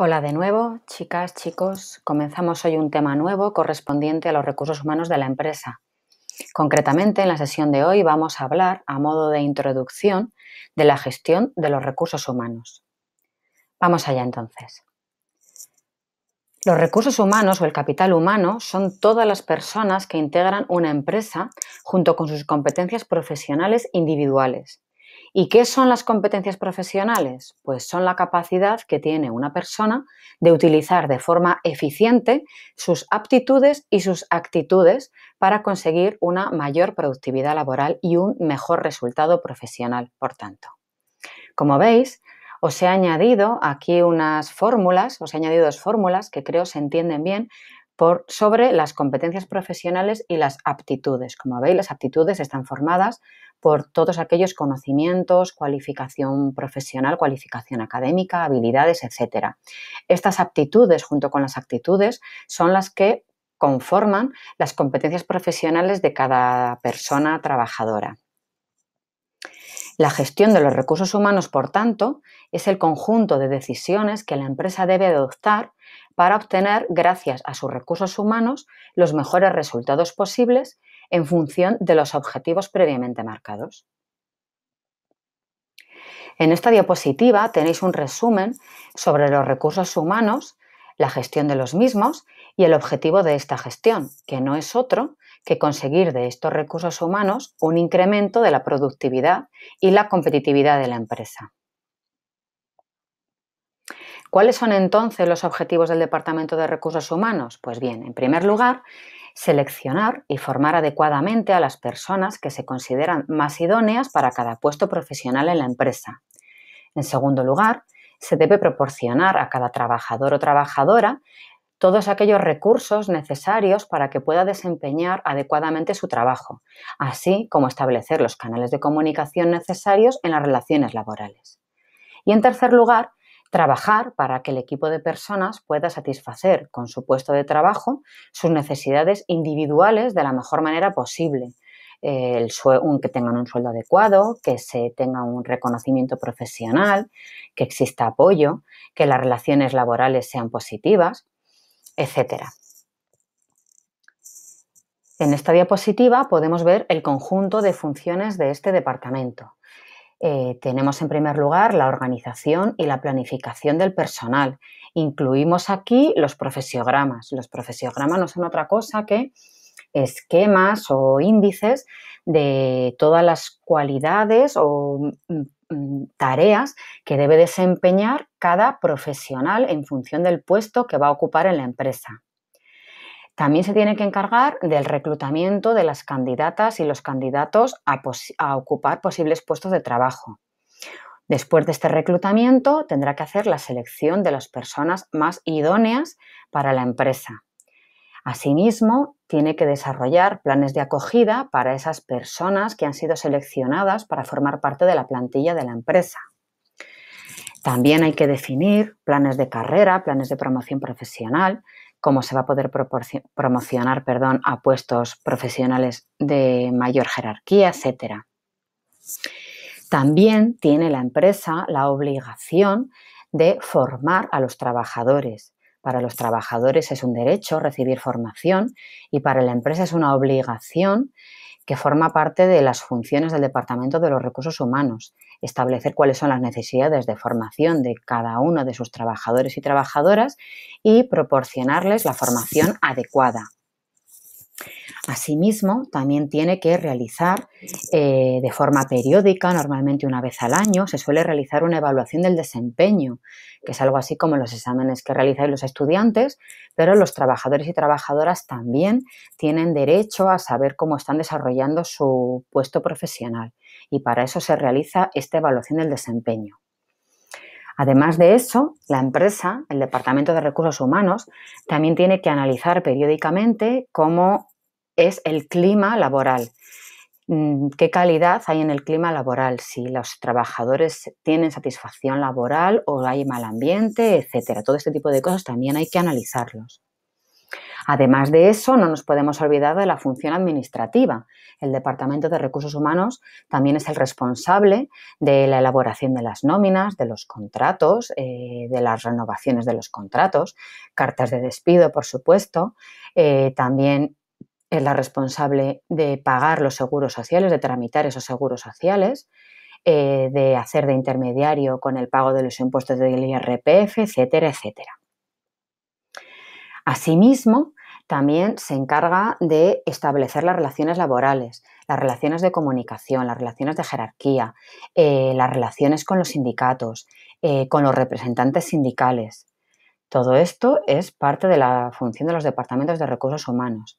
Hola de nuevo, chicas, chicos. Comenzamos hoy un tema nuevo correspondiente a los recursos humanos de la empresa. Concretamente, en la sesión de hoy vamos a hablar, a modo de introducción, de la gestión de los recursos humanos. Vamos allá entonces. Los recursos humanos o el capital humano son todas las personas que integran una empresa junto con sus competencias profesionales individuales. ¿Y qué son las competencias profesionales? Pues son la capacidad que tiene una persona de utilizar de forma eficiente sus aptitudes y sus actitudes para conseguir una mayor productividad laboral y un mejor resultado profesional, por tanto. Como veis, os he añadido aquí unas fórmulas, os he añadido dos fórmulas que creo se entienden bien sobre las competencias profesionales y las aptitudes. Como veis, las aptitudes están formadas por todos aquellos conocimientos, cualificación profesional, cualificación académica, habilidades, etc. Estas aptitudes, junto con las actitudes, son las que conforman las competencias profesionales de cada persona trabajadora. La gestión de los recursos humanos, por tanto, es el conjunto de decisiones que la empresa debe adoptar para obtener, gracias a sus recursos humanos, los mejores resultados posibles en función de los objetivos previamente marcados. En esta diapositiva tenéis un resumen sobre los recursos humanos, la gestión de los mismos y el objetivo de esta gestión, que no es otro que conseguir de estos recursos humanos un incremento de la productividad y la competitividad de la empresa. ¿Cuáles son entonces los objetivos del Departamento de Recursos Humanos? Pues bien, en primer lugar, seleccionar y formar adecuadamente a las personas que se consideran más idóneas para cada puesto profesional en la empresa. En segundo lugar, se debe proporcionar a cada trabajador o trabajadora todos aquellos recursos necesarios para que pueda desempeñar adecuadamente su trabajo, así como establecer los canales de comunicación necesarios en las relaciones laborales. Y en tercer lugar, trabajar para que el equipo de personas pueda satisfacer con su puesto de trabajo sus necesidades individuales de la mejor manera posible. un, que tengan un sueldo adecuado, que se tenga un reconocimiento profesional, que exista apoyo, que las relaciones laborales sean positivas, etc. En esta diapositiva podemos ver el conjunto de funciones de este departamento. Eh, tenemos en primer lugar la organización y la planificación del personal. Incluimos aquí los profesiogramas. Los profesiogramas no son otra cosa que esquemas o índices de todas las cualidades o mm, mm, tareas que debe desempeñar cada profesional en función del puesto que va a ocupar en la empresa también se tiene que encargar del reclutamiento de las candidatas y los candidatos a, ocupar posibles puestos de trabajo. Después de este reclutamiento, tendrá que hacer la selección de las personas más idóneas para la empresa. Asimismo, tiene que desarrollar planes de acogida para esas personas que han sido seleccionadas para formar parte de la plantilla de la empresa. También hay que definir planes de carrera, planes de promoción profesional cómo se va a poder promocionar perdón, a puestos profesionales de mayor jerarquía, etc. También tiene la empresa la obligación de formar a los trabajadores. Para los trabajadores es un derecho recibir formación y para la empresa es una obligación que forma parte de las funciones del Departamento de los Recursos Humanos establecer cuáles son las necesidades de formación de cada uno de sus trabajadores y trabajadoras y proporcionarles la formación adecuada Asimismo, también tiene que realizar eh, de forma periódica, normalmente una vez al año, se suele realizar una evaluación del desempeño, que es algo así como los exámenes que realizan los estudiantes, pero los trabajadores y trabajadoras también tienen derecho a saber cómo están desarrollando su puesto profesional y para eso se realiza esta evaluación del desempeño. Además de eso, la empresa, el Departamento de Recursos Humanos, también tiene que analizar periódicamente cómo es el clima laboral. Mm, ¿Qué calidad hay en el clima laboral? Si los trabajadores tienen satisfacción laboral o hay mal ambiente, etcétera. Todo este tipo de cosas también hay que analizarlos. Además de eso, no nos podemos olvidar de la función administrativa. El Departamento de Recursos Humanos también es el responsable de la elaboración de las nóminas, de los contratos, eh, de las renovaciones de los contratos, cartas de despido, por supuesto, eh, también es la responsable de pagar los seguros sociales, de tramitar esos seguros sociales, eh, de hacer de intermediario con el pago de los impuestos del IRPF, etcétera, etcétera. Asimismo, también se encarga de establecer las relaciones laborales, las relaciones de comunicación, las relaciones de jerarquía, eh, las relaciones con los sindicatos, eh, con los representantes sindicales. Todo esto es parte de la función de los departamentos de recursos humanos.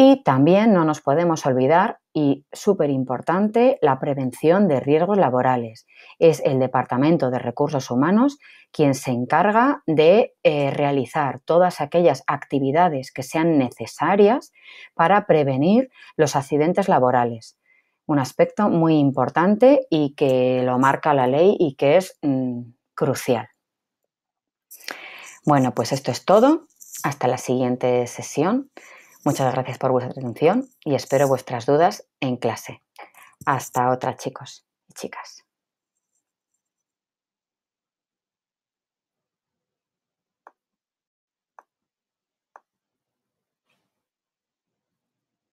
Y también no nos podemos olvidar, y súper importante, la prevención de riesgos laborales. Es el Departamento de Recursos Humanos quien se encarga de eh, realizar todas aquellas actividades que sean necesarias para prevenir los accidentes laborales. Un aspecto muy importante y que lo marca la ley y que es mm, crucial. Bueno, pues esto es todo. Hasta la siguiente sesión. Muchas gracias por vuestra atención y espero vuestras dudas en clase. Hasta otra, chicos y chicas.